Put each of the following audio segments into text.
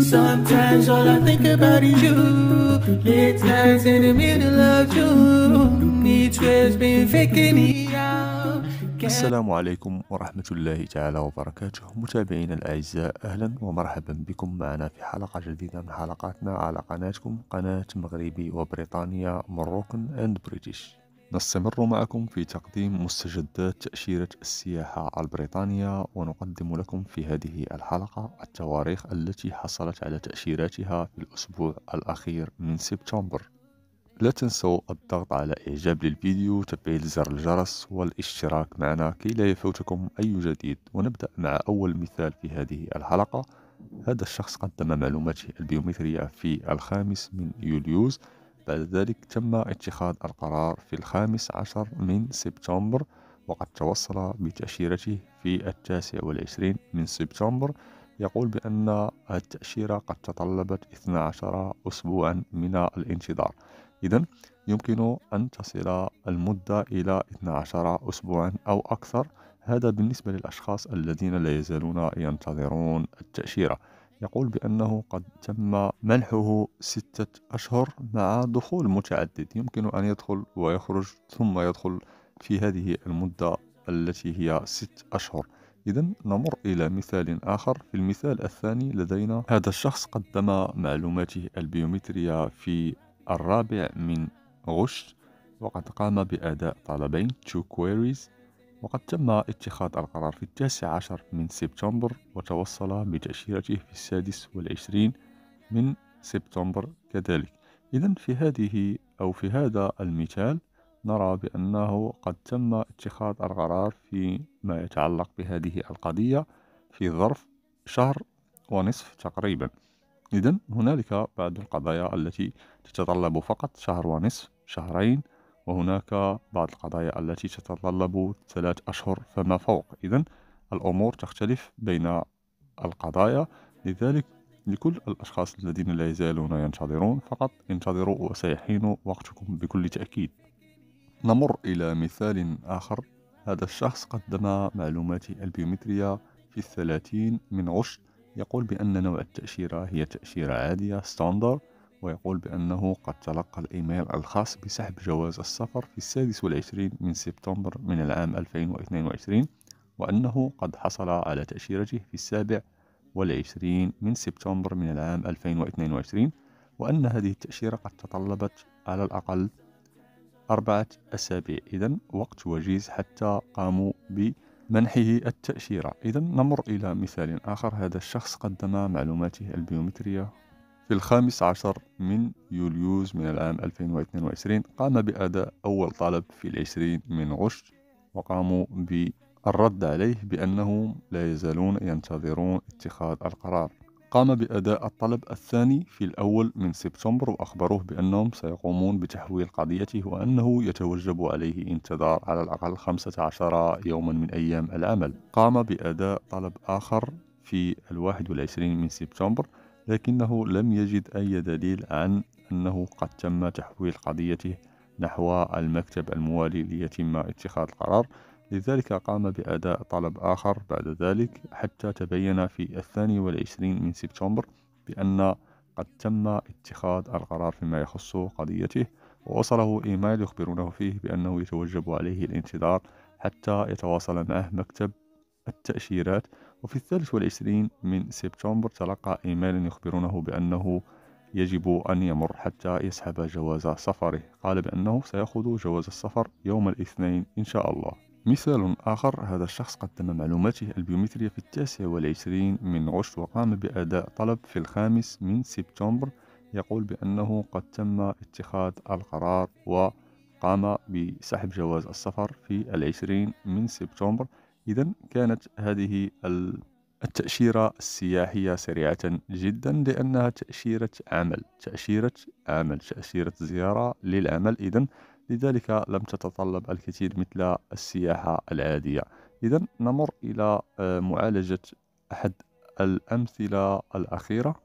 Sometimes all I think about is you Late nights in the middle of June Each wave's been faking me السلام عليكم ورحمة الله تعالى وبركاته متابعينا الأعزاء أهلا ومرحبا بكم معنا في حلقة جديدة من حلقاتنا على قناتكم قناة مغربي وبريطانيا مروكن أند بريتش نستمر معكم في تقديم مستجدات تأشيرة السياحة البريطانية ونقدم لكم في هذه الحلقة التواريخ التي حصلت على تأشيراتها في الأسبوع الأخير من سبتمبر لا تنسوا الضغط على إعجاب للفيديو تفعيل زر الجرس والاشتراك معنا كي لا يفوتكم أي جديد ونبدأ مع أول مثال في هذه الحلقة هذا الشخص قدم معلوماته البيومترية في الخامس من يوليوز بعد ذلك تم اتخاذ القرار في الخامس عشر من سبتمبر وقد توصل بتأشيرته في التاسع والعشرين من سبتمبر يقول بأن التأشيرة قد تطلبت 12 أسبوعا من الانتظار إذا يمكن أن تصل المدة إلى 12 أسبوعا أو أكثر هذا بالنسبة للأشخاص الذين لا يزالون ينتظرون التأشيرة يقول بأنه قد تم منحه ستة أشهر مع دخول متعدد يمكن أن يدخل ويخرج ثم يدخل في هذه المدة التي هي ست أشهر إذا نمر إلى مثال آخر في المثال الثاني لدينا هذا الشخص قدم معلوماته البيومترية في الرابع من غشت وقد قام بأداء طلبين two queries وقد تم اتخاذ القرار في التاسع عشر من سبتمبر وتوصل بتأشيرته في السادس والعشرين من سبتمبر كذلك إذا في هذه أو في هذا المثال نرى بأنه قد تم اتخاذ القرار في ما يتعلق بهذه القضية في ظرف شهر ونصف تقريبا إذا هنالك بعض القضايا التي تتطلب فقط شهر ونصف شهرين وهناك بعض القضايا التي تتطلب ثلاث أشهر فما فوق إذا الأمور تختلف بين القضايا لذلك لكل الأشخاص الذين لا يزالون ينتظرون فقط انتظروا وسيحين وقتكم بكل تأكيد نمر إلى مثال آخر هذا الشخص قدم معلوماته البيومترية في الثلاثين من غشت يقول بأن نوع التأشيرة هي تأشيرة عادية ستاندر ويقول بأنه قد تلقى الإيميل الخاص بسحب جواز السفر في السادس والعشرين من سبتمبر من العام 2022 وأنه قد حصل على تأشيرته في السابع والعشرين من سبتمبر من العام 2022 وأن هذه التأشيرة قد تطلبت على الأقل أربعة أسابيع إذا وقت وجيز حتى قاموا بمنحه التأشيرة إذا نمر إلى مثال آخر هذا الشخص قدم معلوماته البيومترية في الخامس عشر من يوليوز من العام 2022 قام بأداء أول طلب في العشرين من غشت وقاموا بالرد عليه بأنهم لا يزالون ينتظرون اتخاذ القرار قام بأداء الطلب الثاني في الأول من سبتمبر وأخبروه بأنهم سيقومون بتحويل قضيته وأنه يتوجب عليه انتظار على الأقل 15 يوما من أيام العمل قام بأداء طلب آخر في الواحد والعشرين من سبتمبر لكنه لم يجد أي دليل عن أنه قد تم تحويل قضيته نحو المكتب الموالي ليتم اتخاذ القرار لذلك قام بأداء طلب آخر بعد ذلك حتى تبين في الثاني والعشرين من سبتمبر بأن قد تم اتخاذ القرار فيما يخص قضيته ووصله إيميل يخبرونه فيه بأنه يتوجب عليه الانتظار حتى يتواصل معه مكتب التأشيرات وفي الثالث والعشرين من سبتمبر تلقى إيمالا يخبرونه بأنه يجب أن يمر حتى يسحب جواز سفره قال بأنه سيأخذ جواز السفر يوم الاثنين إن شاء الله مثال آخر هذا الشخص قدم معلوماته البيومترية في التاسع والعشرين من غشت وقام بأداء طلب في الخامس من سبتمبر يقول بأنه قد تم اتخاذ القرار وقام بسحب جواز السفر في العشرين من سبتمبر إذا كانت هذه التأشيرة السياحية سريعة جدا لأنها تأشيرة عمل تأشيرة عمل تأشيرة زيارة للعمل إذا لذلك لم تتطلب الكثير مثل السياحة العادية إذا نمر إلى آه، معالجة أحد الأمثلة الأخيرة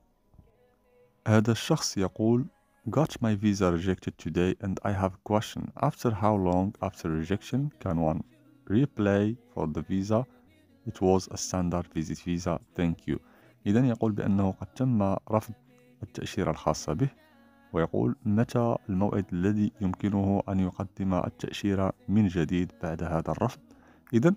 هذا الشخص يقول Got my visa rejected today and I have a question. After how long after rejection can one replay for the visa it was a standard visit visa thank you إذا يقول بأنه قد تم رفض التأشيرة الخاصة به ويقول متى الموعد الذي يمكنه أن يقدم التأشيرة من جديد بعد هذا الرفض إذا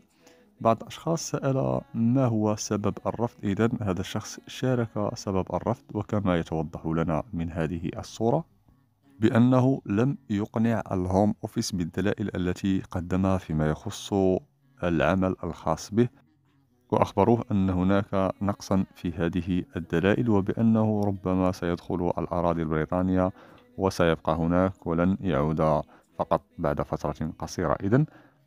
بعض الأشخاص سأل ما هو سبب الرفض إذا هذا الشخص شارك سبب الرفض وكما يتوضح لنا من هذه الصورة بأنه لم يقنع الهوم أوفيس بالدلائل التي قدمها فيما يخص العمل الخاص به وأخبروه أن هناك نقصا في هذه الدلائل وبأنه ربما سيدخل الأراضي البريطانية وسيبقى هناك ولن يعود فقط بعد فترة قصيرة إذا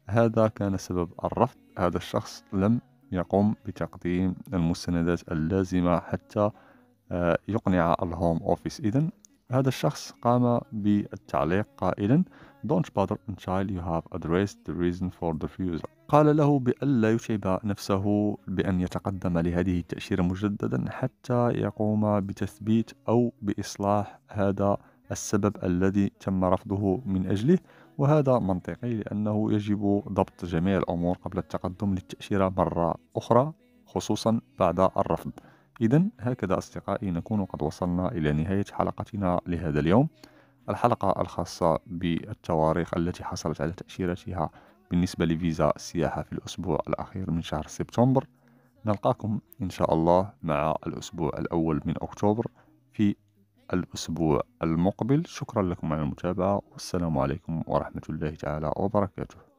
هذا كان سبب الرفض هذا الشخص لم يقوم بتقديم المستندات اللازمة حتى آه، يقنع الهوم أوفيس إذا هذا الشخص قام بالتعليق قائلا Don't bother until you have addressed the reason for the refusal. قال له بألا يتعب نفسه بأن يتقدم لهذه التأشيرة مجددا حتى يقوم بتثبيت أو بإصلاح هذا السبب الذي تم رفضه من أجله وهذا منطقي لأنه يجب ضبط جميع الأمور قبل التقدم للتأشيرة مرة أخرى خصوصا بعد الرفض إذا هكذا أصدقائي نكون قد وصلنا إلى نهاية حلقتنا لهذا اليوم الحلقة الخاصة بالتواريخ التي حصلت على تأشيرتها بالنسبة لفيزا السياحة في الأسبوع الأخير من شهر سبتمبر نلقاكم إن شاء الله مع الأسبوع الأول من أكتوبر في الأسبوع المقبل شكرا لكم على المتابعة والسلام عليكم ورحمة الله تعالى وبركاته